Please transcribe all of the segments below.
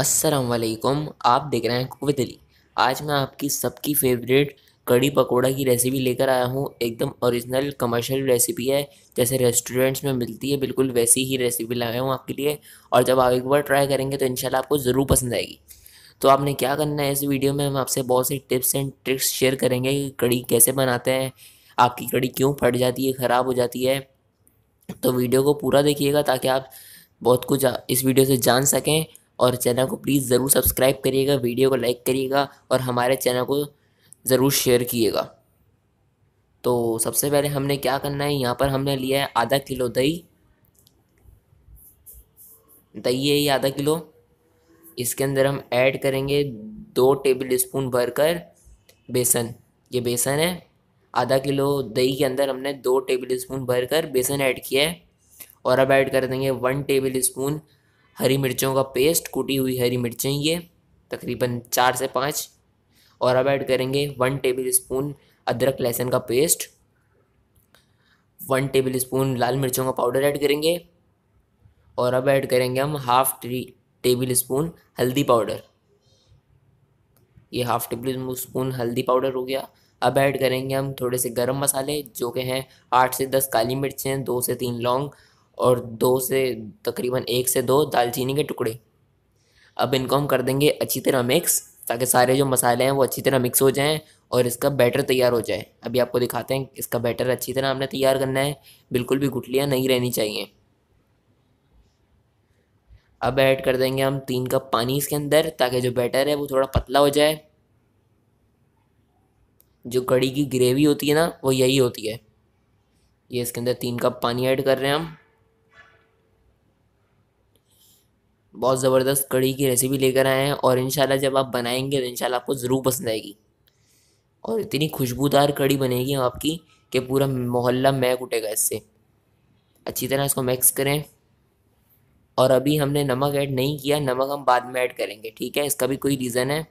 असलकुम आप देख रहे हैं कुवत अली आज मैं आपकी सबकी फेवरेट कड़ी पकोड़ा की रेसिपी लेकर आया हूँ एकदम ओरिजिनल कमर्शियल रेसिपी है जैसे रेस्टोरेंट्स में मिलती है बिल्कुल वैसी ही रेसिपी लाया हूँ आपके लिए और जब आप एक बार ट्राई करेंगे तो इनशाला आपको ज़रूर पसंद आएगी तो आपने क्या करना है इस वीडियो में हम आपसे बहुत सी टिप्स एंड ट्रिक्स शेयर करेंगे कि कड़ी कैसे बनाते हैं आपकी कड़ी क्यों फट जाती है ख़राब हो जाती है तो वीडियो को पूरा देखिएगा ताकि आप बहुत कुछ इस वीडियो से जान सकें और चैनल को प्लीज़ ज़रूर सब्सक्राइब करिएगा वीडियो को लाइक करिएगा और हमारे चैनल को ज़रूर शेयर किएगा तो सबसे पहले हमने क्या करना है यहाँ पर हमने लिया है आधा किलो दही दही है ये आधा किलो इसके अंदर हम ऐड करेंगे दो टेबल स्पून भरकर बेसन ये बेसन है आधा किलो दही के अंदर हमने दो टेबल स्पून भरकर बेसन ऐड किया है और अब ऐड कर देंगे वन टेबल स्पून हरी मिर्चों का पेस्ट कूटी हुई हरी मिर्चें ये तकरीबन चार से पाँच और अब ऐड करेंगे वन टेबल स्पून अदरक लहसुन का पेस्ट वन टेबल स्पून लाल मिर्चों का पाउडर ऐड करेंगे और अब ऐड करेंगे हम हाफ टेबल स्पून हल्दी पाउडर ये हाफ टेबल स्पून हल्दी पाउडर हो गया अब ऐड करेंगे हम थोड़े से गरम मसाले जो के हैं आठ से दस काली मिर्चें दो से तीन लौंग और दो से तकरीबन एक से दो दालचीनी के टुकड़े अब इनको हम कर देंगे अच्छी तरह मिक्स ताकि सारे जो मसाले हैं वो अच्छी तरह मिक्स हो जाएं और इसका बैटर तैयार हो जाए अभी आपको दिखाते हैं इसका बैटर अच्छी तरह हमने तैयार करना है बिल्कुल भी गुटलियाँ नहीं रहनी चाहिए अब ऐड कर देंगे हम तीन कप पानी इसके अंदर ताकि जो बैटर है वो थोड़ा पतला हो जाए जो कड़ी की ग्रेवी होती है ना वो यही होती है ये इसके अंदर तीन कप पानी ऐड कर रहे हैं हम बहुत ज़बरदस्त कड़ी की रेसिपी लेकर आए हैं और इन जब आप बनाएंगे तो इन आपको ज़रूर पसंद आएगी और इतनी खुशबूदार कड़ी बनेगी आपकी कि पूरा मोहल्ला मैक उठेगा इससे अच्छी तरह इसको मिक्स करें और अभी हमने नमक ऐड नहीं किया नमक हम बाद में ऐड करेंगे ठीक है इसका भी कोई रीज़न है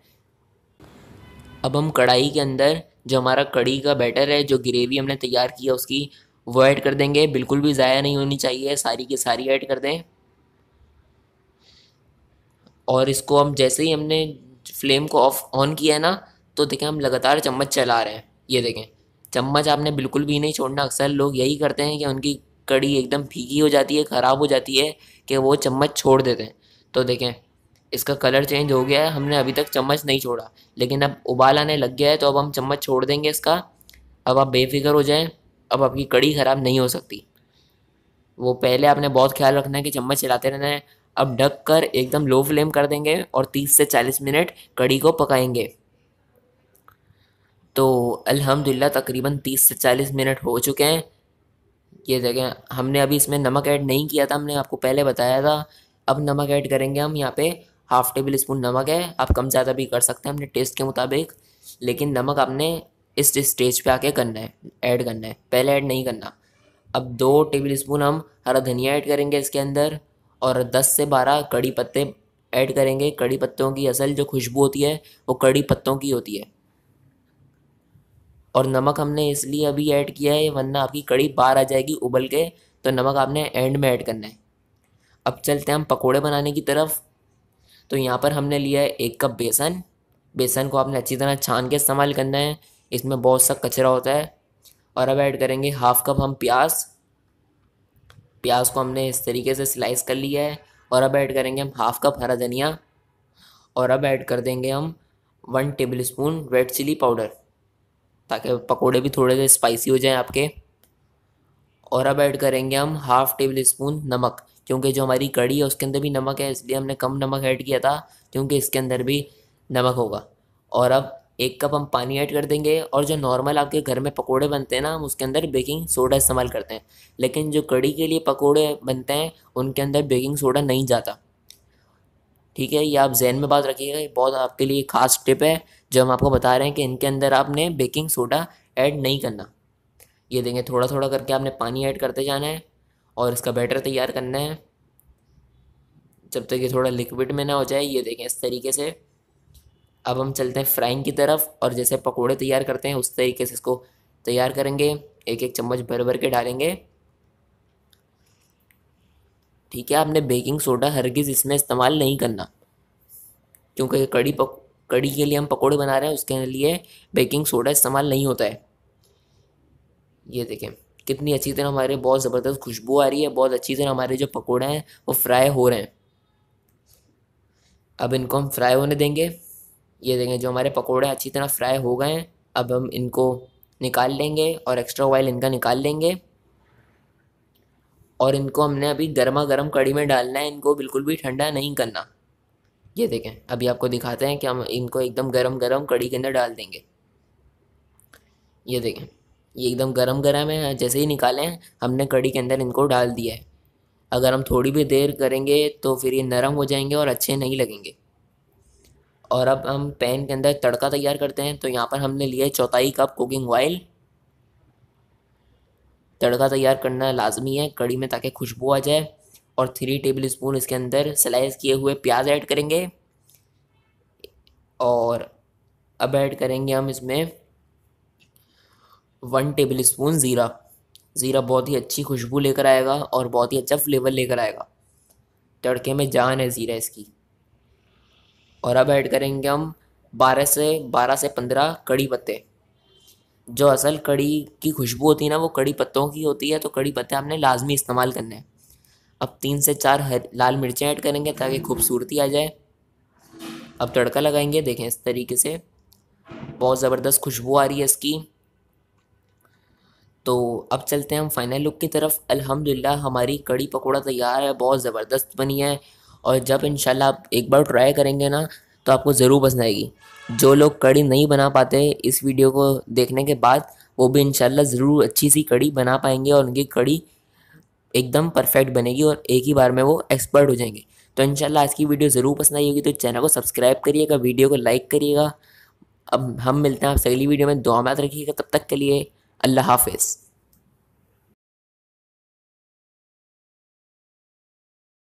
अब हम कढ़ाई के अंदर जो हमारा कड़ी का बैटर है जो ग्रेवी हमने तैयार किया उसकी वो ऐड कर देंगे बिल्कुल भी ज़ाया नहीं होनी चाहिए सारी की सारी ऐड कर दें और इसको हम जैसे ही हमने फ्लेम को ऑफ ऑन किया है ना तो देखें हम लगातार चम्मच चला रहे हैं ये देखें चम्मच आपने बिल्कुल भी नहीं छोड़ना अक्सर लोग यही करते हैं कि उनकी कड़ी एकदम फीकी हो जाती है ख़राब हो जाती है कि वो चम्मच छोड़ देते हैं तो देखें इसका कलर चेंज हो गया है हमने अभी तक चम्मच नहीं छोड़ा लेकिन अब उबाल आने लग गया है तो अब हम चम्मच छोड़ देंगे इसका अब आप बेफिक्र हो जाएं अब आपकी कड़ी ख़राब नहीं हो सकती वो पहले आपने बहुत ख्याल रखना है कि चम्मच चलाते रहना है अब ढक कर एकदम लो फ्लेम कर देंगे और 30 से 40 मिनट कड़ी को पकाएंगे तो अल्हम्दुलिल्लाह तकरीबन 30 से 40 मिनट हो चुके हैं ये देखें हमने अभी इसमें नमक ऐड नहीं किया था हमने आपको पहले बताया था अब नमक ऐड करेंगे हम यहाँ पे हाफ़ टेबल स्पून नमक है आप कम ज़्यादा भी कर सकते हैं अपने टेस्ट के मुताबिक लेकिन नमक आपने इस स्टेज पे आके करना है ऐड करना है पहले ऐड नहीं करना अब दो टेबल स्पून हम हरा धनिया ऐड करेंगे इसके अंदर और दस से बारह कड़ी पत्ते ऐड करेंगे कड़ी पत्तों की असल जो खुशबू होती है वो कड़ी पत्तों की होती है और नमक हमने इसलिए अभी ऐड किया है वरना आपकी कड़ी बाहर आ जाएगी उबल के तो नमक आपने एंड में ऐड करना है अब चलते हैं हम पकोड़े बनाने की तरफ तो यहाँ पर हमने लिया है एक कप बेसन बेसन को आपने अच्छी तरह छान के इस्तेमाल करना है इसमें बहुत सा कचरा होता है और अब ऐड करेंगे हाफ कप हम प्याज प्याज को हमने इस तरीके से स्लाइस कर लिया है और अब ऐड करेंगे हम हाफ़ कप हरा धनिया और अब ऐड कर देंगे हम one tablespoon red chili powder ताकि पकोड़े भी थोड़े से स्पाइसी हो जाएं आपके और अब ऐड करेंगे हम हाफ़ टेबल स्पून नमक क्योंकि जो हमारी कड़ी है उसके अंदर भी नमक है इसलिए हमने कम नमक ऐड किया था क्योंकि इसके अंदर भी नमक होगा और अब एक कप हम पानी ऐड कर देंगे और जो नॉर्मल आपके घर में पकोड़े बनते हैं ना हम उसके अंदर बेकिंग सोडा इस्तेमाल करते हैं लेकिन जो कड़ी के लिए पकोड़े बनते हैं उनके अंदर बेकिंग सोडा नहीं जाता ठीक है ये आप जहन में बात रखिएगा ये बहुत आपके लिए खास टिप है जो हम आपको बता रहे हैं कि इनके अंदर आपने बेकिंग सोडा ऐड नहीं करना ये देंगे थोड़ा थोड़ा करके आपने पानी ऐड करते जाना है और इसका बैटर तैयार करना है जब तक ये थोड़ा लिक्विड में ना हो जाए ये देखें इस तरीके से अब हम चलते हैं फ्राइंग की तरफ और जैसे पकोड़े तैयार करते हैं उस तरीके से इसको तैयार करेंगे एक एक चम्मच भर भर के डालेंगे ठीक है आपने बेकिंग सोडा हरगिज़ इसमें इस्तेमाल नहीं करना क्योंकि कड़ी पक कड़ी के लिए हम पकोड़े बना रहे हैं उसके लिए बेकिंग सोडा इस्तेमाल नहीं होता है ये देखें कितनी अच्छी तरह हमारे बहुत ज़बरदस्त खुशबू आ रही है बहुत अच्छी तरह हमारे जो पकोड़े हैं वो फ्राई हो रहे हैं अब इनको हम फ्राई होने देंगे ये देखें जो हमारे पकौड़े अच्छी तरह फ्राई हो गए हैं अब हम इनको निकाल लेंगे और एक्स्ट्रा ऑयल इनका निकाल लेंगे और इनको हमने अभी गर्मा गर्म कड़ी में डालना है इनको बिल्कुल भी ठंडा नहीं करना ये देखें अभी आपको दिखाते हैं कि हम इनको एकदम गरम गरम कड़ी के अंदर डाल देंगे ये देखें ये एकदम गर्म गरम है जैसे ही निकालें हमने कड़ी के अंदर इनको डाल दिया है अगर हम थोड़ी भी देर करेंगे तो फिर ये नरम हो जाएंगे और अच्छे नहीं लगेंगे और अब हम पैन के अंदर तड़का तैयार करते हैं तो यहाँ पर हमने लिया है चौथाई कप कुकिंग ऑयल तड़का तैयार करना लाजमी है कड़ी में ताकि खुशबू आ जाए और थ्री टेबल स्पून इसके अंदर स्लाइस किए हुए प्याज ऐड करेंगे और अब ऐड करेंगे हम इसमें वन टेबल स्पून ज़ीरा ज़ीरा बहुत ही अच्छी खुशबू लेकर आएगा और बहुत ही अच्छा फ्लेवर लेकर आएगा तड़के में जान है ज़ीरा इसकी और अब ऐड करेंगे हम बारह से बारह से पंद्रह कड़ी पत्ते जो असल कड़ी की खुशबू होती है ना वो कड़ी पत्तों की होती है तो कड़ी पत्ते आपने लाजमी इस्तेमाल करने हैं अब तीन से चार हर, लाल मिर्चें ऐड करेंगे ताकि खूबसूरती आ जाए अब तड़का लगाएंगे देखें इस तरीके से बहुत ज़बरदस्त खुशबू आ रही है इसकी तो अब चलते हैं हम फाइनल लुक की तरफ अल्हम्दुलिल्लाह हमारी कड़ी पकौड़ा तैयार है बहुत ज़बरदस्त बनी है और जब इन आप एक बार ट्राई करेंगे ना तो आपको ज़रूर पसंद आएगी जो लोग कड़ी नहीं बना पाते इस वीडियो को देखने के बाद वो भी इनशाला ज़रूर अच्छी सी कड़ी बना पाएंगे और उनकी कड़ी एकदम परफेक्ट बनेगी और एक ही बार में वो एक्सपर्ट हो जाएंगे तो इनशाला आज की वीडियो ज़रूर पसंद आई होगी तो चैनल को सब्सक्राइब करिएगा वीडियो को लाइक करिएगा अब हम मिलते हैं आपसे अगली वीडियो में दुआ मत रखिएगा तब तक के लिए अल्लाह हाफिज़